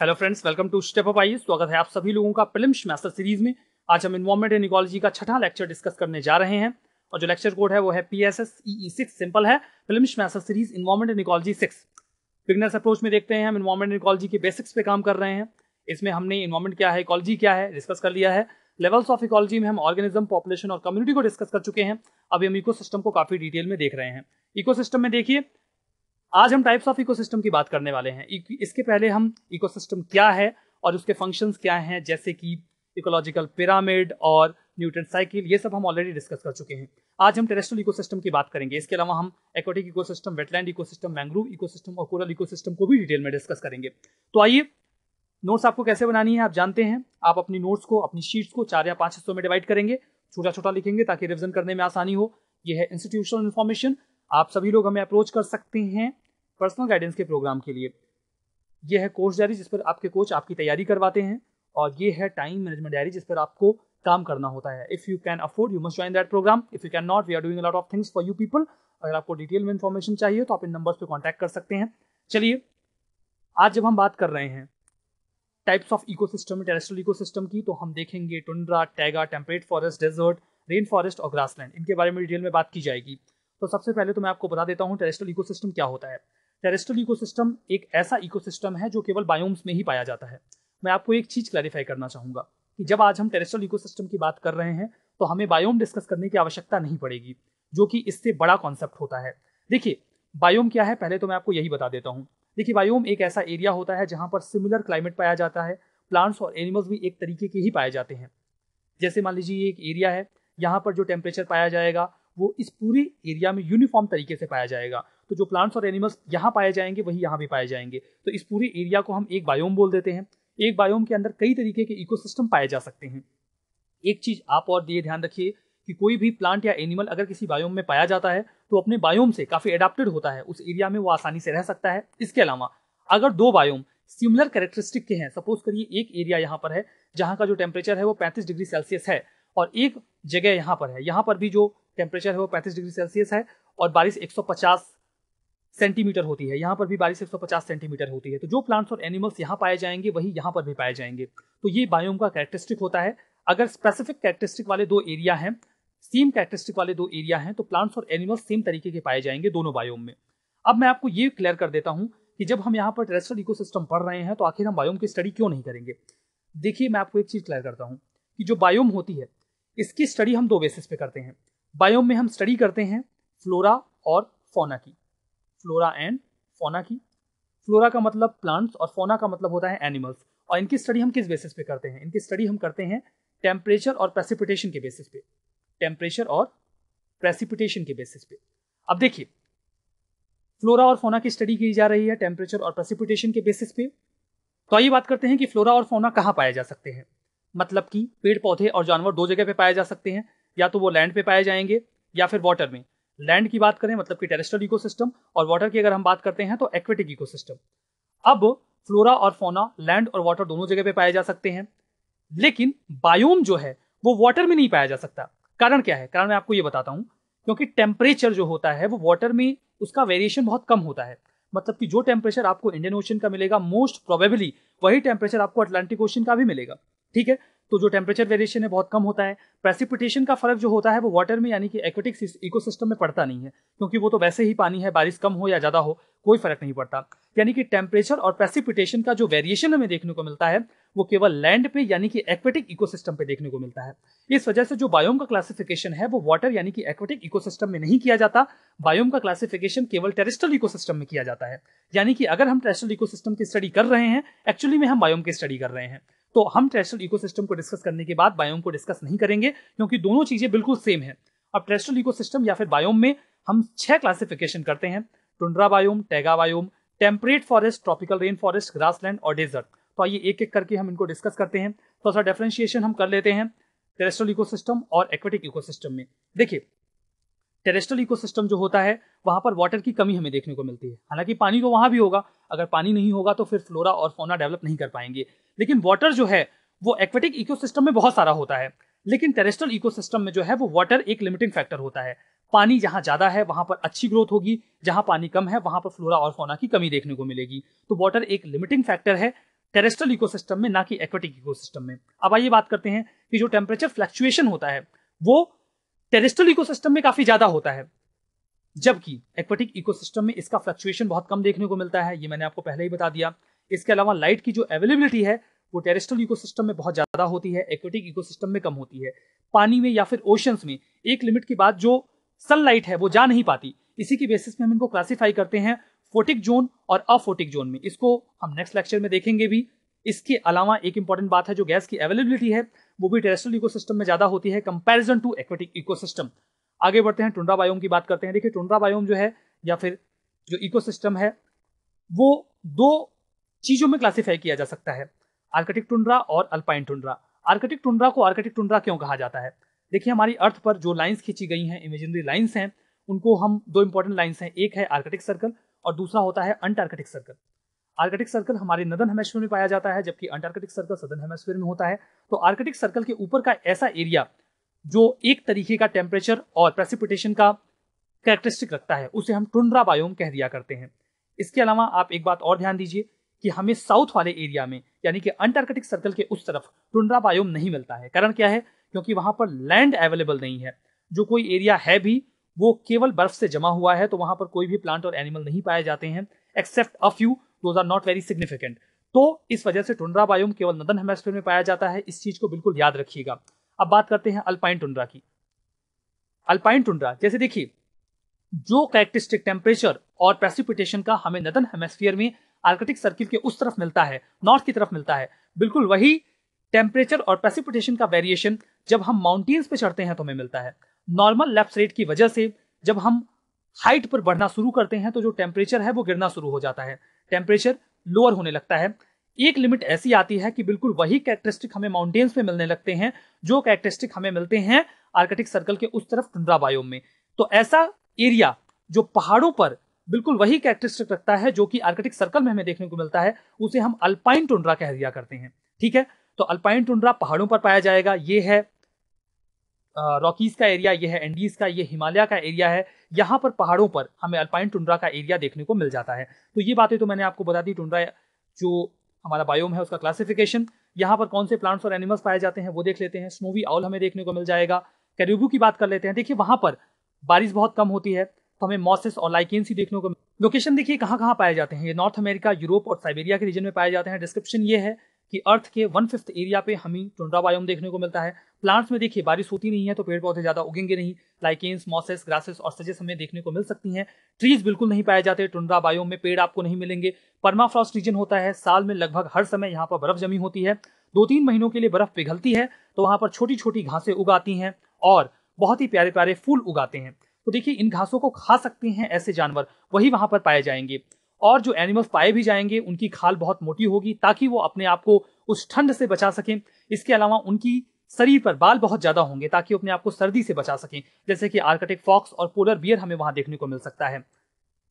hello friends welcome to step up आई स्वागत है आप सभी लोगों का प्रिलिम्स मास्टर सीरीज में आज हम इन्वॉर्मेंट एंड इकोलॉजी का छठा लेक्चर डिस्कस करने जा रहे हैं और जो लेक्चर कोड है वो है P S S E six simple है prelims master series environment and ecology six beginners approach में देखते हैं हम इन्वॉर्मेंट एंड इकोलॉजी के बेसिक्स पे काम कर रहे हैं इसमें हमने इन्वॉर्मेंट क्या है इकोलॉजी क्या है डिस्कस कर लिया है लेवल्स ऑफ इकोलॉजी में हम ऑर्गेनिज्म पॉपुलेशन और कम्युनिटी को डिस्कस कर चुके हैं अभी हम इको को काफी डिटेल में देख रहे हैं इको में देखिए आज हम टाइप्स ऑफ इकोसिस्टम की बात करने वाले हैं इसके पहले हम इकोसिस्टम क्या है और उसके फंक्शंस क्या हैं जैसे कि इकोलॉजिकल पिरामिड और न्यूट्रन साइकिल ये सब हम ऑलरेडी डिस्कस कर चुके हैं आज हम टेरेस्ट्रल इकोसिस्टम की बात करेंगे इसके अलावा हम aquatic ecosystem wetland ecosystem mangrove ecosystem और कोरल इकोसिस्टम को भी डिटेल में डिस्कस करेंगे तो आइए नोट्स आपको कैसे बनानी है आप जानते हैं आप अपनी नोट्स को अपनी शीट्स को चार या पांच हिस्सों में डिवाइड करेंगे छोटा छोटा लिखेंगे ताकि रिविजन करने में आसानी हो यह है इंस्टीट्यूशनल इन्फॉर्मेशन आप सभी लोग हमें अप्रोच कर सकते हैं पर्सनल गाइडेंस के प्रोग्राम के लिए यह है कोर्स डायरी जिस पर आपके कोच आपकी तैयारी करवाते हैं और ये है टाइम मैनेजमेंट डायरी जिस पर आपको काम करना होता है if you can afford you must join that program if you can not we are doing lot of things for you people अगर आपको डिटेल में इन्फॉर्मेशन चाहिए तो आप इन नंबर्स पर कॉन्टैक्ट कर सकते हैं चलिए आज जब हम बात कर रहे हैं types of ecosystem terrestrial system की तो हम देखेंगे tundra taiga temperate forest desert rain forest और ग्रासलैंड इनके बारे में डिटेल में बात की जाएगी तो सबसे पहले तो मैं आपको बता देता हूँ टेरेस्ट्रल सिस्टम क्या होता है टेरेस्ट्रल इकोसिस्टम एक ऐसा इकोसिस्टम है जो केवल बायोम्स में ही पाया जाता है मैं आपको एक चीज क्लैरिफाई करना चाहूंगा कि जब आज हम टेरेस्ट्रल इकोसिस्टम की बात कर रहे हैं तो हमें बायोम डिस्कस करने की आवश्यकता नहीं पड़ेगी जो कि इससे बड़ा कॉन्सेप्ट होता है देखिए बायोम क्या है पहले तो मैं आपको यही बता देता हूँ देखिए बायोम एक ऐसा एरिया होता है जहाँ पर सिमिलर क्लाइमेट पाया जाता है प्लांट्स और एनिमल्स भी एक तरीके के ही पाए जाते हैं जैसे मान लीजिए ये एक एरिया है यहाँ पर जो टेम्परेचर पाया जाएगा वो इस पूरे एरिया में यूनिफॉर्म तरीके से पाया जाएगा तो जो प्लांट्स और एनिमल्स यहाँ पाए जाएंगे वही यहाँ भी पाए जाएंगे तो इस पूरे एरिया को हम एक बायोम बोल देते हैं एक बायोम के अंदर कई तरीके के इकोसिस्टम पाए जा सकते हैं एक चीज आप और ये ध्यान रखिए कि कोई भी प्लांट या एनिमल अगर किसी बायोम में पाया जाता है तो अपने बायोम से काफी एडाप्टेड होता है उस एरिया में वो आसानी से रह सकता है इसके अलावा अगर दो बायोम सिमिलर कैरेक्टरिस्टिक के हैं सपोज करिए एक एरिया यहाँ पर है जहाँ का जो टेम्परेचर है वो 35 डिग्री सेल्सियस है और एक जगह यहाँ पर है यहाँ पर भी जो टेम्परेचर है वो पैंतीस डिग्री सेल्सियस है और बारिश एक सेंटीमीटर होती है यहाँ पर भी बारिश पचास सेंटीमीटर होती है तो जो प्लांट्स और एनिमल्स यहाँ पाए जाएंगे वही यहाँ पर भी पाए जाएंगे तो ये बायोम का कैरेक्टरिस्टिक होता है अगर स्पेसिफिक कैरेक्टरिस्टिक वाले दो एरिया हैं सेम कैरेक्टरिस्टिक वाले दो एरिया हैं तो प्लांट्स और एनिमल्स सेम तरीके के पाए जाएंगे दोनों बायोम में अब मैं आपको ये क्लियर कर देता हूँ कि जब हम यहाँ पर टेरेस्ट्रल इकोसिस्टम पढ़ रहे हैं तो आखिर हम बायोम की स्टडी क्यों नहीं करेंगे देखिए मैं आपको एक चीज़ क्लियर करता हूँ कि जो बायोम होती है इसकी स्टडी हम दो बेसिस पे करते हैं बायोम में हम स्टडी करते हैं फ्लोरा और फोना की फ्लोरा एंड फोना की फ्लोरा का मतलब प्लांट्स और फोना का मतलब होता है एनिमल्स और इनकी स्टडी हम किस बेसिस पे करते हैं इनकी स्टडी हम करते हैं टेम्परेचर और प्रेसिपिटेशन के बेसिस पे टेम्परेचर और प्रेसिपिटेशन के बेसिस पे अब देखिए फ्लोरा और फोना की स्टडी की जा रही है टेम्परेचर और प्रेसिपिटेशन के बेसिस पे तो आइए बात करते हैं कि फ्लोरा और फोना कहाँ पाए जा सकते हैं मतलब कि पेड़ पौधे और जानवर दो जगह पे पाए जा सकते हैं या तो वो लैंड पे पाए जाएंगे या फिर वाटर में लैंड की बात करें मतलब कि टेरेस्ट्रल इकोसिस्टम और वाटर की अगर हम बात करते हैं तो एक्वेटिक इकोसिस्टम अब फ्लोरा और फोना लैंड और वाटर दोनों जगह पे पाए जा सकते हैं लेकिन बायोम जो है वो वाटर में नहीं पाया जा सकता कारण क्या है कारण मैं आपको ये बताता हूँ क्योंकि टेम्परेचर जो होता है वो वाटर में उसका वेरिएशन बहुत कम होता है मतलब कि जो टेम्परेचर आपको इंडियन ओशन का मिलेगा मोस्ट प्रोबेबली वही टेम्परेचर आपको अटलांटिक ओशन का भी मिलेगा ठीक है तो जो टेम्परेचर वेरिएशन है बहुत कम होता है प्रेसिपिटेशन का फर्क जो होता है वो वाटर में यानी कि एक्वेटिक इकोसिस्टम में पड़ता नहीं है क्योंकि वो तो वैसे ही पानी है बारिश कम हो या ज्यादा हो कोई फर्क नहीं पड़ता यानी कि टेम्परेचर और प्रेसिपिटेशन का जो वेरिएशन हमें देखने को मिलता है वो केवल लैंड पे यानी कि एक्वेटिक इकोसिस्टम पे देखने को मिलता है इस वजह से जो बायोम का क्लासिफिकेशन है वो वाटर यानी कि एक्वेटिक इकोसिस्टम में नहीं किया जाता बायोम का क्लासिफिकेशन केवल टेरेस्ट्रल इकोसिस्टम में किया जाता है यानी कि अगर हम टेरेस्ट्रल इकोसिस्टम की स्टडी कर रहे हैं एक्चुअली में हम बायोम की स्टडी कर रहे हैं तो हम ट्रेस्ट्रल इकोसिस्टम को डिस्कस करने के बाद बायोम को डिस्कस नहीं करेंगे क्योंकि दोनों चीजें बिल्कुल सेम है अब टेरेस्ट्रल इकोसिस्टम या फिर बायोम में हम छह क्लासिफिकेशन करते हैं tundra biome taiga biome temperate forest tropical rain forest grassland और डेजर्ट तो आइए एक एक करके हम इनको डिस्कस करते हैं थोड़ा तो सा डिफ्रेंशिएशन हम कर लेते हैं टेरेस्ट्रल इकोसिस्टम और एक्वेटिक इकोसिस्टम में देखिए टेरेस्ट्रल इकोसिस्टम जो होता है वहां पर वाटर की कमी हमें देखने को मिलती है हालांकि पानी तो वहां भी होगा अगर पानी नहीं होगा तो फिर फ्लोरा और फोना डेवलप नहीं कर पाएंगे लेकिन वाटर जो है वो एक्वेटिक इकोसिस्टम में बहुत सारा होता है लेकिन टेरेस्ट्रल इकोसिस्टम में जो है वो वाटर एक लिमिटिंग फैक्टर होता है पानी जहां ज्यादा है वहां पर अच्छी ग्रोथ होगी जहां पानी कम है वहां पर फ्लोरा और फोना की कमी देखने को मिलेगी तो वाटर एक लिमिटिंग फैक्टर है टेरेस्ट्रल इकोसिस्टम में ना कि एक्वेटिक इकोसिस्टम में अब आइए बात करते हैं कि जो टेम्परेचर फ्लक्चुएशन होता है वो टेरिस्टल इकोसिस्टम में काफी ज्यादा होता है जबकि एक्वेटिक इकोसिस्टम में इसका फ्लक्चुएशन बहुत कम देखने को मिलता है ये मैंने आपको पहले ही बता दिया इसके अलावा लाइट की जो अवेलेबिलिटी है वो टेरिस्टल इकोसिस्टम में बहुत ज्यादा होती है एक्वेटिक इकोसिस्टम में कम होती है पानी में या फिर ओशंस में एक लिमिट के बाद जो सनलाइट है वो जा नहीं पाती इसी की बेसिस में हम इनको क्लासीफाई करते हैं फोटिक जोन और अफोटिक जोन में इसको हम नेक्स्ट लेक्चर में देखेंगे भी इसके अलावा एक इंपॉर्टेंट बात है जो गैस की अवेलेबिलिटी है वो भी टेरेस्ट्रल इकोसिस्टम में ज्यादा होती है कंपेरिजन टू एक्वेटिक इकोसिस्टम आगे बढ़ते हैं टुंड्रा बायोम की बात करते हैं देखिए टुंड्रा बायोम जो है या फिर जो इकोसिस्टम है वो दो चीजों में क्लासीफाई किया जा सकता है आर्कटिक टुंड्रा और अल्पाइन टुंड्रा आर्कटिक टुंड्रा को आर्कटिक टुंड्रा क्यों कहा जाता है देखिए हमारी अर्थ पर जो लाइंस खींची गई हैं इमेजिनरी लाइंस हैं उनको हम दो इंपॉर्टेंट लाइंस हैं एक है आर्कटिक सर्कल और दूसरा होता है अंटार्कटिक सर्कल आर्कटिक सर्कल हमारे नदन हेमेस्फेयर में पाया जाता है जबकि अंटार्कटिक सर्कल सदन हेमेस्फेयर में होता है तो आर्कटिक सर्कल के ऊपर का ऐसा एरिया जो एक तरीके का टेम्परेचर और प्रेसिपिटेशन का कैरेक्टरिस्टिक रखता है उसे हम टुंड्रा बायोम कह दिया करते हैं इसके अलावा आप एक बात और ध्यान दीजिए कि हमें साउथ वाले एरिया में यानी कि अंटार्कटिक सर्कल के उस तरफ टुंड्रा बायोम नहीं मिलता है कारण क्या है क्योंकि वहां पर लैंड अवेलेबल नहीं है जो कोई एरिया है भी वो केवल बर्फ से जमा हुआ है तो वहां पर कोई भी प्लांट और एनिमल नहीं पाए जाते हैं except a few those are not very significant तो इस वजह से टुंड्रा बायोम केवल नदन हेमेस्फेयर में पाया जाता है इस चीज को बिल्कुल याद रखिएगा अब बात करते हैं अल्पाइन टुंड्रा की अल्पाइन टुंड्रा जैसे देखिए जो कैरेक्टरिस्टिक टेम्परेचर और प्रेसिपिटेशन का हमें नदन हेमेस्फीयर में आर्कटिक सर्किल के उस तरफ मिलता है नॉर्थ की तरफ मिलता है बिल्कुल वही टेम्परेचर और प्रेसिपिटेशन का वेरिएशन जब हम माउंटेन्स पे चढ़ते हैं तो हमें मिलता है नॉर्मल लेप्स रेट की वजह से जब हम हाइट पर बढ़ना शुरू करते हैं तो जो टेम्परेचर है वो गिरना शुरू हो जाता है टेम्परेचर लोअर होने लगता है एक लिमिट ऐसी आती है कि बिल्कुल वही कैरेक्टरिस्टिक हमें माउंटेन्स में मिलने लगते हैं जो कैरेक्टरिस्टिक हमें मिलते हैं आर्कटिक सर्कल के उस तरफ टुंड्रा बायोम में तो ऐसा एरिया जो पहाड़ों पर बिल्कुल वही कैरेक्टरिस्टिक रखता है जो कि आर्कटिक सर्कल में हमें देखने को मिलता है उसे हम अल्पाइन टुंड्रा कह दिया करते हैं ठीक है तो अल्पाइन टुंड्रा पहाड़ों पर पाया जाएगा ये है रॉकीज का एरिया ये है एंडीज का ये हिमालय का एरिया है यहाँ पर पहाड़ों पर हमें अल्पाइन टुंड्रा का एरिया देखने को मिल जाता है तो ये बातें तो मैंने आपको बता दी टुंड्रा जो हमारा बायोम है उसका क्लासिफिकेशन यहाँ पर कौन से प्लांट्स और एनिमल्स पाए जाते हैं वो देख लेते हैं स्नोवी आउल हमें देखने को मिल जाएगा कैरिबू की बात कर लेते हैं देखिए वहाँ पर बारिश बहुत कम होती है तो हमें मॉसिस और लाइकेंस ही देखने को लोकेशन देखिए कहाँ कहाँ पाए जाते हैं ये नॉर्थ अमेरिका यूरोप और साइबेरिया के रीजन में पाए जाते हैं डिस्क्रिप्शन ये है कि अर्थ के वन फिफ्थ एरिया पे हमें टुंड्रा बायोम देखने को मिलता है प्लांट्स में देखिए बारिश होती नहीं है तो पेड़ पौधे ज़्यादा उगेंगे नहीं लाइकेंस मॉसेस ग्रासेस और सजेस हमें देखने को मिल सकती हैं ट्रीज बिल्कुल नहीं पाए जाते टुंड्रा बायोम में पेड़ आपको नहीं मिलेंगे परमाफ्रॉस्ट रीजन होता है साल में लगभग हर समय यहाँ पर बर्फ जमी होती है दो तीन महीनों के लिए बर्फ पिघलती है तो वहाँ पर छोटी छोटी घासें उगाती हैं और बहुत ही प्यारे प्यारे फूल उगाते हैं तो देखिए इन घासों को खा सकते हैं ऐसे जानवर वही वहाँ पर पाए जाएंगे और जो एनिमल्स पाए भी जाएंगे उनकी खाल बहुत मोटी होगी ताकि वो अपने आप को उस ठंड से बचा सकें इसके अलावा उनकी शरीर पर बाल बहुत ज्यादा होंगे ताकि अपने आप को सर्दी से बचा सकें जैसे कि आर्कटिक फॉक्स और पोलर बियर हमें वहां देखने को मिल सकता है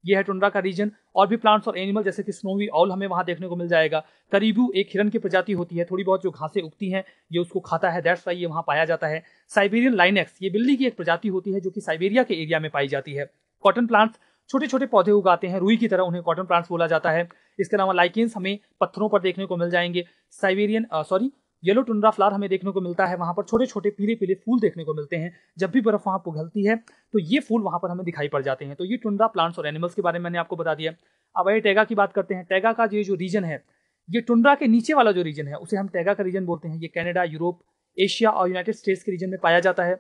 यह है टुंड्रा का रीजन और भी प्लांट्स और एनिमल जैसे कि स्नोवी ऑल हमें वहां देखने को मिल जाएगा करीबू एक हिरन की प्रजाति होती है थोड़ी बहुत जो घासें उगती हैं ये उसको खाता है दैट्स वाई ये वहां पाया जाता है साइबेरियन लाइनेक्स ये बिल्ली की एक प्रजाति होती है जो कि साइबेरिया के एरिया में पाई जाती है कॉटन प्लांट्स छोटे छोटे पौधे उगाते हैं रुई की तरह उन्हें कॉटन प्लांट्स बोला जाता है इसके अलावा लाइकेंस हमें पत्थरों पर देखने को मिल जाएंगे Siberian sorry yellow tundra flower हमें देखने को मिलता है वहां पर छोटे छोटे पीले पीले फूल देखने को मिलते हैं जब भी बर्फ वहां पिघलती है तो ये फूल वहां पर हमें दिखाई पड़ जाते हैं तो ये टुंड्रा प्लांट्स और एनिमल्स के बारे में मैंने आपको बता दिया अब आइए टैगा की बात करते हैं टैगा का ये जो रीजन है ये टुंड्रा के नीचे वाला जो रीजन है उसे हम टैगा का रीजन बोलते हैं ये कैनेडा यूरोप एशिया और यूनाइटेड स्टेट्स के रीजन में पाया जाता है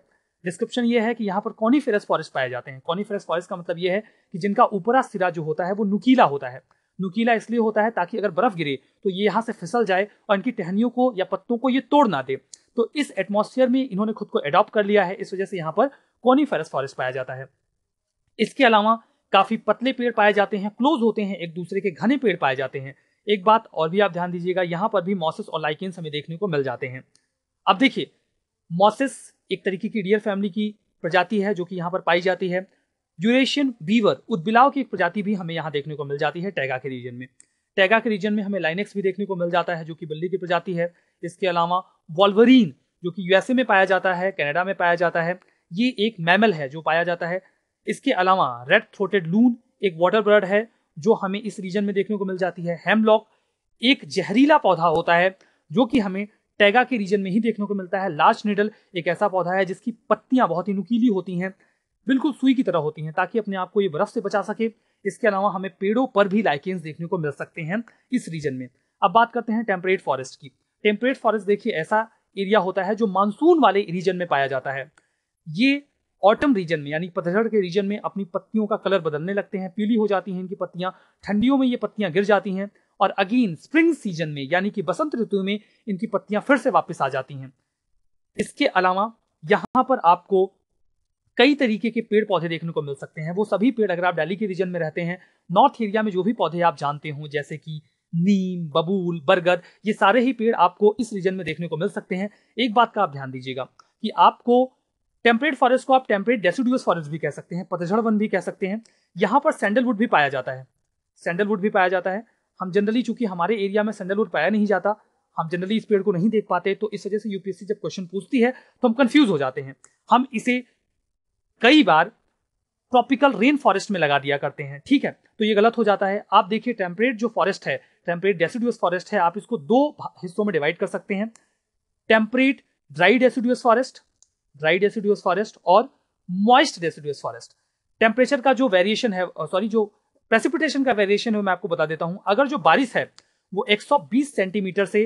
डिस्क्रिप्शन ये है कि यहाँ पर कॉनीफेरस फॉरेस्ट पाए जाते हैं कॉनीफेरस फॉरेस्ट का मतलब ये है कि जिनका ऊपरा सिरा जो होता है वो नुकीला होता है नुकीला इसलिए होता है ताकि अगर बर्फ गिरे तो ये यहाँ से फिसल जाए और इनकी टहनियों को या पत्तों को ये तोड़ ना दे तो इस एटमोसफियर में इन्होंने खुद को एडॉप्ट कर लिया है इस वजह से यहाँ पर कॉनीफेरस फॉरेस्ट पाया जाता है इसके अलावा काफी पतले पेड़ पाए जाते हैं क्लोज होते हैं एक दूसरे के घने पेड़ पाए जाते हैं एक बात और भी आप ध्यान दीजिएगा यहाँ पर भी मॉसिस और लाइकेंस हमें देखने को मिल जाते हैं अब देखिए मॉसिस एक तरीके की डियर फैमिली की प्रजाति है जो कि यहाँ पर पाई जाती है यूरेशियन बीवर उदबिलाव की एक प्रजाति भी हमें यहाँ देखने को मिल जाती है टैगा के रीजन में टैगा के रीजन में हमें लाइनेक्स भी देखने को मिल जाता है जो कि बिल्ली की प्रजाति है इसके अलावा वॉल्वरीन जो कि यूएसए में पाया जाता है कनाडा में पाया जाता है ये एक मैमल है जो पाया जाता है इसके अलावा रेड थ्रोटेड लून एक वाटर बर्ड है जो हमें इस रीजन में देखने को मिल जाती है हेमलॉक एक जहरीला पौधा होता है जो कि हमें टैगा के रीजन में ही देखने को मिलता है लार्ज निडल एक ऐसा पौधा है जिसकी पत्तियां बहुत ही नुकीली होती हैं बिल्कुल सुई की तरह होती हैं ताकि अपने आप को ये बर्फ से बचा सके इसके अलावा हमें पेड़ों पर भी लाइकेंस देखने को मिल सकते हैं इस रीजन में अब बात करते हैं टेम्परेट फॉरेस्ट की टेम्परेट फॉरेस्ट देखिए ऐसा एरिया होता है जो मानसून वाले रीजन में पाया जाता है ये ऑटम रीजन में यानी पतझड़ के रीजन में अपनी पत्तियों का कलर बदलने लगते हैं पीली हो जाती हैं इनकी पत्तियां ठंडियों में ये पत्तियां गिर जाती हैं और अगेन स्प्रिंग सीजन में यानी कि बसंत ऋतु में इनकी पत्तियां फिर से वापस आ जाती हैं इसके अलावा यहाँ पर आपको कई तरीके के पेड़ पौधे देखने को मिल सकते हैं वो सभी पेड़ अगर आप डेली के रीजन में रहते हैं नॉर्थ एरिया में जो भी पौधे आप जानते हो जैसे कि नीम बबूल बरगद ये सारे ही पेड़ आपको इस रीजन में देखने को मिल सकते हैं एक बात का आप ध्यान दीजिएगा कि आपको टेम्परेट फॉरेस्ट को आप टेम्परेट डेसिडुअस फॉरेस्ट भी कह सकते हैं पतझड़ वन भी कह सकते हैं यहाँ पर सैंडलवुड भी पाया जाता है सैंडलवुड भी पाया जाता है हम जनरली चूंकि हमारे एरिया में सैंडलवुड पाया नहीं जाता हम जनरली इस पेड़ को नहीं देख पाते तो इस वजह से यूपीएससी जब क्वेश्चन पूछती है तो हम कंफ्यूज हो जाते हैं हम इसे कई बार ट्रॉपिकल रेन फॉरेस्ट में लगा दिया करते हैं ठीक है तो ये गलत हो जाता है आप देखिए टेम्परेट जो फॉरेस्ट है टेम्परेट डेसिड्यूस फॉरेस्ट है आप इसको दो हिस्सों में डिवाइड कर सकते हैं temperate dry deciduous forest dry deciduous forest और मॉइस्ट डेसिड्यूस फॉरेस्ट टेम्परेचर का जो वेरिएशन है सॉरी जो प्रेसिपिटेशन का वेरिएशन है मैं आपको बता देता हूं अगर जो बारिश है वो 120 सेंटीमीटर से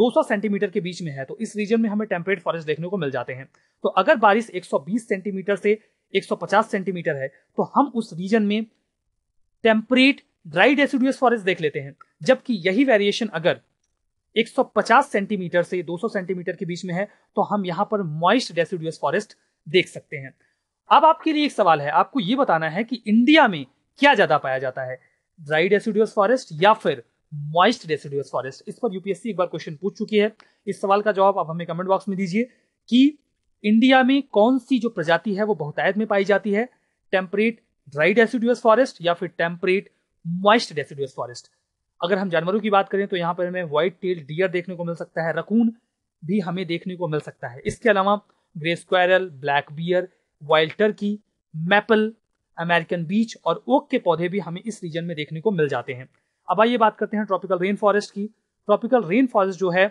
200 सेंटीमीटर के बीच में है तो इस रीजन में हमें टेम्परेट फॉरेस्ट देखने को मिल जाते हैं तो अगर बारिश 120 सेंटीमीटर से 150 सेंटीमीटर है तो हम उस रीजन में टेम्परेट ड्राई डेसिडियस फॉरेस्ट देख लेते हैं जबकि यही वेरिएशन अगर 150 सेंटीमीटर से 200 सेंटीमीटर के बीच में है तो हम यहाँ पर मॉइस्ट डेसिडियस फॉरेस्ट देख सकते हैं अब आपके लिए एक सवाल है आपको ये बताना है कि इंडिया में क्या ज्यादा पाया जाता है ड्राई डेसिड्यूस फॉरेस्ट या फिर मॉइस्ट डेसिड्यूस फॉरेस्ट इस पर यूपीएससी एक बार क्वेश्चन पूछ चुकी है इस सवाल का जवाब आप हमें कमेंट बॉक्स में दीजिए कि इंडिया में कौन सी जो प्रजाति है वो बहुतायत में पाई जाती है टेम्परेट ड्राई डेसिड्यूस फॉरेस्ट या फिर टेम्परेट मॉइस्ट डेसिड्यूस फॉरेस्ट अगर हम जानवरों की बात करें तो यहाँ पर हमें व्हाइट टेल डियर देखने को मिल सकता है रकून भी हमें देखने को मिल सकता है इसके अलावा grey squirrel black bear wild turkey maple American beech और ओक के पौधे भी हमें इस रीजन में देखने को मिल जाते हैं अब आइए बात करते हैं ट्रॉपिकल रेन फॉरेस्ट की ट्रॉपिकल रेन फॉरेस्ट जो है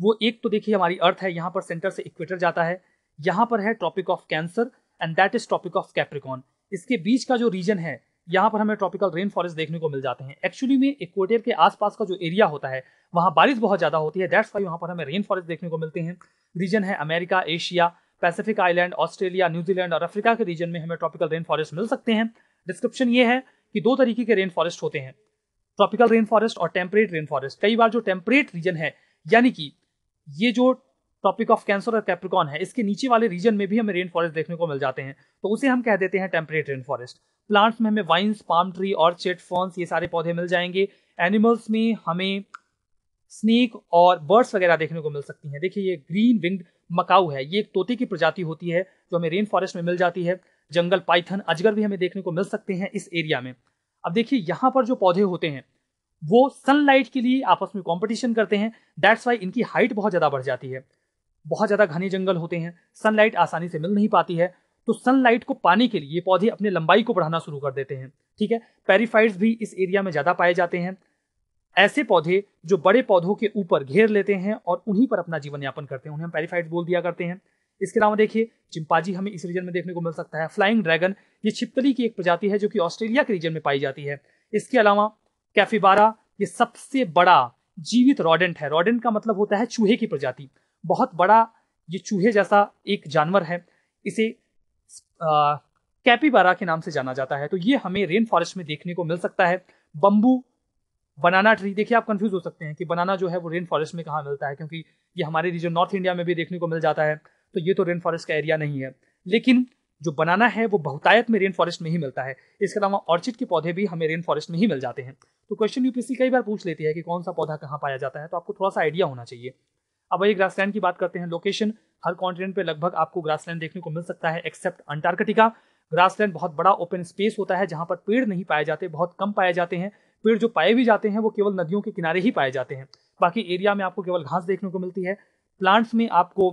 वो एक तो देखिए हमारी अर्थ है यहाँ पर सेंटर से इक्वेटर जाता है यहाँ पर है Tropic of Cancer and that is Tropic of Capricorn इसके बीच का जो रीजन है यहाँ पर हमें ट्रॉपिकल रेन फॉरेस्ट देखने को मिल जाते हैं एक्चुअली में इक्वेटर के आसपास का जो एरिया होता है वहाँ बारिश बहुत ज़्यादा होती है दैट्स वाई वहाँ पर हमें रेन फॉरेस्ट देखने को मिलते हैं रीजन है America Asia Pacific island Australia New Zealand और अफ्रीका के रीजन में हमें ट्रॉपिकल रेन फॉरेस्ट मिल सकते हैं डिस्क्रिप्शन ये है कि दो तरीके के रेन फॉरेस्ट होते हैं ट्रॉपिकल रेन फॉरेस्ट और टेम्परेट रेन फॉरेस्ट कई बार जो टेम्परेट रीजन है यानी कि ये जो टॉपिक ऑफ कैंसर और कैप्रिकॉन है इसके नीचे वाले रीजन में भी हमें रेन फॉरेस्ट देखने को मिल जाते हैं तो उसे हम कह देते हैं टेम्परेट रेन फॉरेस्ट प्लांट्स में हमें वाइन्स पाम ट्री और चेट फॉन्स ये सारे पौधे मिल जाएंगे एनिमल्स में हमें स्नेक और बर्ड्स वगैरह देखने को मिल सकती हैं देखिए ये ग्रीन विंग्ड मकाऊ है ये एक तोते की प्रजाति होती है जो हमें रेन फॉरेस्ट में मिल जाती है जंगल पाइथन अजगर भी हमें देखने को मिल सकते हैं इस एरिया में अब देखिए यहाँ पर जो पौधे होते हैं वो सनलाइट के लिए आपस में कॉम्पिटिशन करते हैं दैट्स वाई इनकी हाइट बहुत ज़्यादा बढ़ जाती है बहुत ज़्यादा घने जंगल होते हैं सनलाइट आसानी से मिल नहीं पाती है तो सनलाइट को पाने के लिए पौधे अपने लंबाई को बढ़ाना शुरू कर देते हैं ठीक है पेरीफाइड्स भी इस एरिया में ज़्यादा पाए जाते हैं ऐसे पौधे जो बड़े पौधों के ऊपर घेर लेते हैं और उन्हीं पर अपना जीवन यापन करते हैं उन्हें हम पेरीफाइड बोल दिया करते हैं इसके अलावा देखिए चिंपाजी हमें इस रीजन में देखने को मिल सकता है फ्लाइंग ड्रैगन ये छिपकली की एक प्रजाति है जो कि ऑस्ट्रेलिया के रीजन में पाई जाती है इसके अलावा कैफीबारा ये सबसे बड़ा जीवित रॉडेंट है रॉडेंट का मतलब होता है चूहे की प्रजाति बहुत बड़ा ये चूहे जैसा एक जानवर है इसे कैपीबारा के नाम से जाना जाता है तो ये हमें रेन फॉरेस्ट में देखने को मिल सकता है बम्बू बनाना ट्री देखिए आप कंफ्यूज हो सकते हैं कि बनाना जो है वो रेन फॉरेस्ट में कहाँ मिलता है क्योंकि ये हमारे रीजन नॉर्थ इंडिया में भी देखने को मिल जाता है तो ये तो रेन फॉरेस्ट का एरिया नहीं है लेकिन जो बनाना है वो बहुतायत में रेन फॉरेस्ट में ही मिलता है इसके अलावा ऑर्चिड के पौधे भी हमें रेन फॉरेस्ट में ही मिल जाते हैं तो क्वेश्चन यूपीसी कई बार पूछ लेती है कि कौन सा पौधा कहाँ पाया जाता है तो आपको थोड़ा सा आइडिया होना चाहिए अब वही ग्रासलैंड की बात करते हैं लोकेशन हर कॉन्टिनेंट पे लगभग आपको ग्रासलैंड देखने को मिल सकता है एक्सेप्ट अंटार्कटिका ग्रासलैंड बहुत बड़ा ओपन स्पेस होता है जहाँ पर पेड़ नहीं पाए जाते बहुत कम पाए जाते हैं पेड़ जो पाए भी जाते हैं वो केवल नदियों के किनारे ही पाए जाते हैं बाकी एरिया में आपको केवल घास देखने को मिलती है प्लांट्स में आपको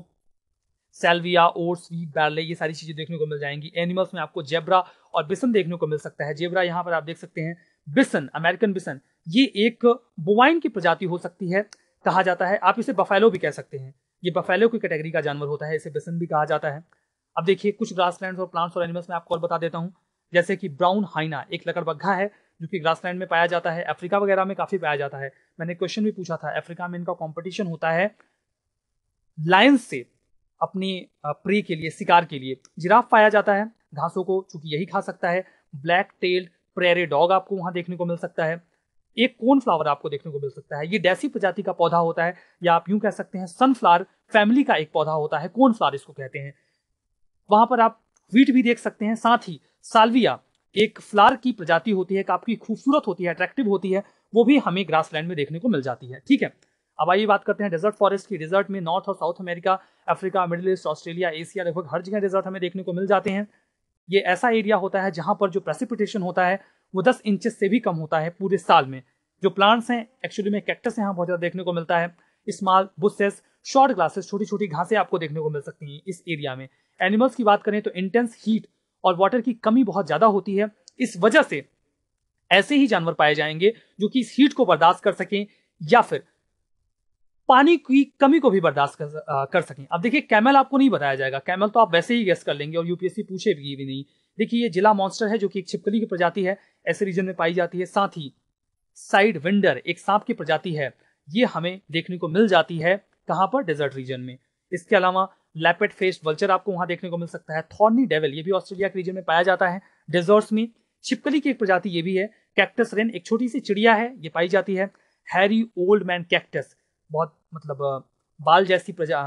सेल्विया ओट्स वीट बैरले ये सारी चीज़ें देखने को मिल जाएंगी एनिमल्स में आपको जेबरा और बिसन देखने को मिल सकता है जेबरा यहाँ पर आप देख सकते हैं बिसन अमेरिकन बिसन ये एक बोवाइन की प्रजाति हो सकती है कहा जाता है आप इसे बफेलो भी कह सकते हैं ये बफेलो की कैटेगरी का जानवर होता है इसे बिसन भी कहा जाता है अब देखिए कुछ ग्रास लैंड और प्लांट्स और एनिमल्स में आपको और बता देता हूँ जैसे कि ब्राउन हाइना एक लकड़बग्घा है जो कि ग्रास में पाया जाता है अफ्रीका वगैरह में काफी पाया जाता है मैंने क्वेश्चन भी पूछा था अफ्रीका में इनका कॉम्पिटिशन होता है लायंस से अपनी प्रे के लिए शिकार के लिए जिराफ पाया जाता है घासों को चूंकि यही खा सकता है ब्लैक टेल्ड प्रेरे डॉग आपको वहां देखने को मिल सकता है एक कोन फ्लावर आपको देखने को मिल सकता है ये डेसी प्रजाति का पौधा होता है या आप यूं कह सकते हैं सनफ्लावर फैमिली का एक पौधा होता है कोन फ्लावर इसको कहते हैं वहां पर आप व्हीट भी देख सकते हैं साथ ही सालविया एक फ्लार की प्रजाति होती है काफी खूबसूरत होती है अट्रैक्टिव होती है वो भी हमें लैंड में देखने को मिल जाती है ठीक है अब आइए बात करते हैं डेजर्ट फॉरेस्ट की डेजर्ट में नॉर्थ और South America Africa Middle East Australia Asia लगभग हर जगह डेजर्ट हमें देखने को मिल जाते हैं ये ऐसा एरिया होता है जहाँ पर जो प्रेसिपिटेशन होता है वो दस इंचेस से भी कम होता है पूरे साल में जो प्लांट्स हैं एक्चुअली में कैक्टस यहाँ बहुत ज़्यादा देखने को मिलता है स्मॉल बुसेस शॉर्ट ग्लासेस छोटी छोटी घासें आपको देखने को मिल सकती हैं इस एरिया में एनिमल्स की बात करें तो इंटेंस हीट और वाटर की कमी बहुत ज़्यादा होती है इस वजह से ऐसे ही जानवर पाए जाएंगे जो कि इस हीट को बर्दाश्त कर सकें या फिर पानी की कमी को भी बर्दाश्त कर, कर सकें अब देखिए कैमल आपको नहीं बताया जाएगा कैमल तो आप वैसे ही गैस कर लेंगे और यूपीएससी पूछेगी भी नहीं देखिए ये जिला मॉन्स्टर है जो कि एक छिपकली की प्रजाति है ऐसे रीजन में पाई जाती है साथ ही साइड विंडर एक सांप की प्रजाति है ये हमें देखने को मिल जाती है कहाँ पर डेजर्ट रीजन में इसके अलावा लैपेट फेस्ड वल्चर आपको वहां देखने को मिल सकता है थॉर्नी डेवल ये भी ऑस्ट्रेलिया के रीजन में पाया जाता है डेजर्ट्स में छिपकली की एक प्रजाति ये भी है कैक्टस रेन एक छोटी सी चिड़िया है ये पाई जाती है हैरी ओल्ड मैन कैक्टस बहुत मतलब बाल जैसी प्रजा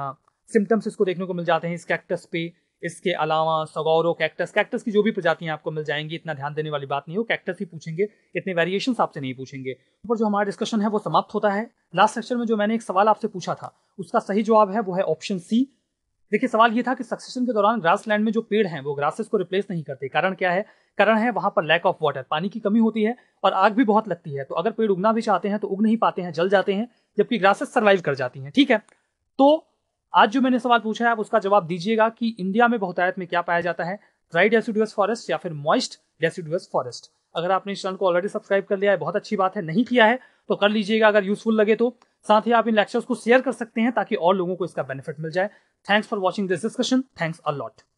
सिम्टम्स इसको देखने को मिल जाते हैं इस कैक्टस पे इसके अलावा सगौरो कैक्टस कैक्टस की जो भी प्रजातियां आपको मिल जाएंगी इतना ध्यान देने वाली बात नहीं हो कैक्टस ही पूछेंगे इतने वेरिएशन आपसे नहीं पूछेंगे पर जो हमारा डिस्कशन है वो समाप्त होता है लास्ट सेक्शन में जो मैंने एक सवाल आपसे पूछा था उसका सही जवाब है वो है ऑप्शन सी देखिए सवाल ये था कि सक्सेशन के दौरान ग्रास लैंड में जो पेड़ हैं वो ग्रासेस को रिप्लेस नहीं करते कारण क्या है कारण है वहाँ पर लैक ऑफ वाटर पानी की कमी होती है और आग भी बहुत लगती है तो अगर पेड़ उगना भी चाहते हैं तो उग नहीं पाते हैं जल जाते हैं जबकि ग्रासेस सर्वाइव कर जाती हैं ठीक है तो आज जो मैंने सवाल पूछा है आप उसका जवाब दीजिएगा कि इंडिया में बहुतायत में क्या पाया जाता है ड्राई डेसिडुअस फॉरेस्ट या फिर मॉइस्ट डेसिडुअस फॉरेस्ट अगर आपने इस चैनल को ऑलरेडी सब्सक्राइब कर लिया है बहुत अच्छी बात है नहीं किया है तो कर लीजिएगा अगर यूजफुल लगे तो साथ ही आप इन लेक्चर्स को शेयर कर सकते हैं ताकि और लोगों को इसका बेनिफिट मिल जाए thanks for watching this discussion thanks allot